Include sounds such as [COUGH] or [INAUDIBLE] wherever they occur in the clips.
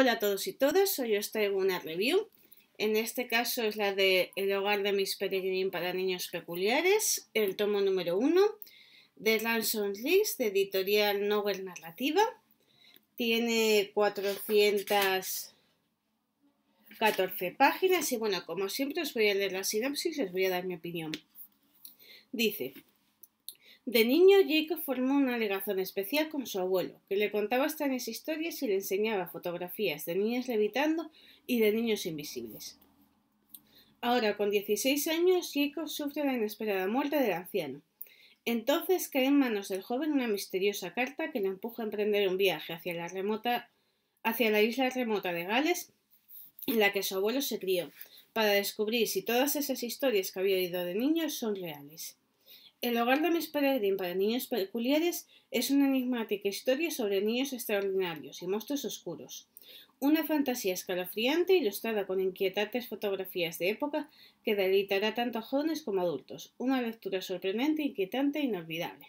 Hola a todos y todas, hoy os traigo una review. En este caso es la de El hogar de Miss Peregrín para niños peculiares, el tomo número 1 de Lanson List, de editorial Novel Narrativa. Tiene 414 páginas y bueno, como siempre os voy a leer la sinopsis y os voy a dar mi opinión. Dice, de niño, Jacob formó una legazón especial con su abuelo, que le contaba extrañas historias y le enseñaba fotografías de niñas levitando y de niños invisibles. Ahora, con 16 años, Jacob sufre la inesperada muerte del anciano. Entonces cae en manos del joven una misteriosa carta que le empuja a emprender un viaje hacia la, remota, hacia la isla remota de Gales, en la que su abuelo se crió, para descubrir si todas esas historias que había oído de niños son reales. El hogar de Miss Peregrine para niños peculiares es una enigmática historia sobre niños extraordinarios y monstruos oscuros. Una fantasía escalofriante ilustrada con inquietantes fotografías de época que deleitará tanto a jóvenes como a adultos. Una lectura sorprendente, inquietante e inolvidable.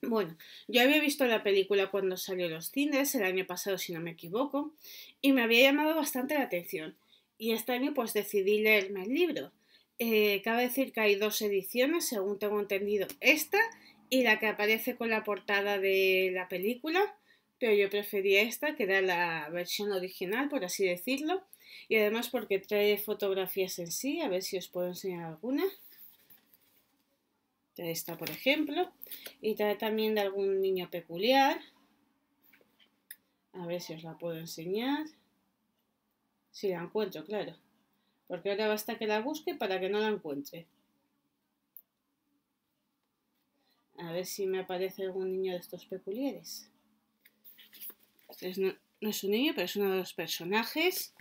Bueno, yo había visto la película cuando salió a los cines el año pasado, si no me equivoco, y me había llamado bastante la atención. Y este año pues decidí leerme el libro. Eh, cabe decir que hay dos ediciones, según tengo entendido, esta y la que aparece con la portada de la película, pero yo prefería esta, que era la versión original, por así decirlo, y además porque trae fotografías en sí, a ver si os puedo enseñar alguna. esta, por ejemplo, y trae también de algún niño peculiar. A ver si os la puedo enseñar. Si la encuentro, claro porque ahora basta que la busque para que no la encuentre. A ver si me aparece algún niño de estos peculiares. no, no es un niño, pero es uno de los personajes.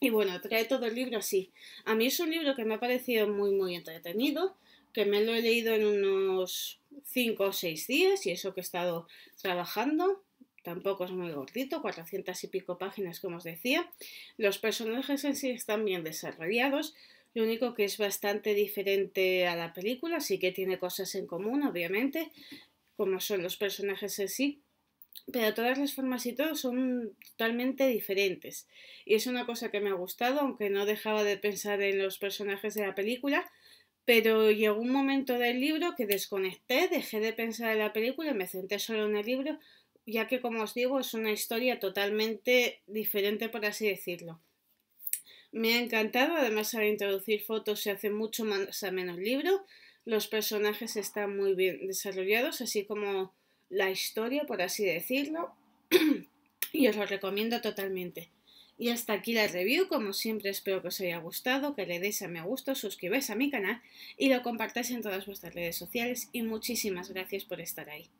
Y bueno, trae todo el libro así. A mí es un libro que me ha parecido muy, muy entretenido, que me lo he leído en unos 5 o 6 días y eso que he estado trabajando tampoco es muy gordito, 400 y pico páginas como os decía. Los personajes en sí están bien desarrollados, lo único que es bastante diferente a la película, sí que tiene cosas en común, obviamente, como son los personajes en sí, pero todas las formas y todo son totalmente diferentes. Y es una cosa que me ha gustado, aunque no dejaba de pensar en los personajes de la película, pero llegó un momento del libro que desconecté, dejé de pensar en la película y me centré solo en el libro ya que como os digo es una historia totalmente diferente por así decirlo. Me ha encantado, además al introducir fotos se hace mucho más a menos libro, los personajes están muy bien desarrollados, así como la historia por así decirlo, [CLEARS THROAT] y os lo recomiendo totalmente. Y hasta aquí la review, como siempre espero que os haya gustado, que le deis a me gusta, suscribáis a mi canal y lo compartáis en todas vuestras redes sociales y muchísimas gracias por estar ahí.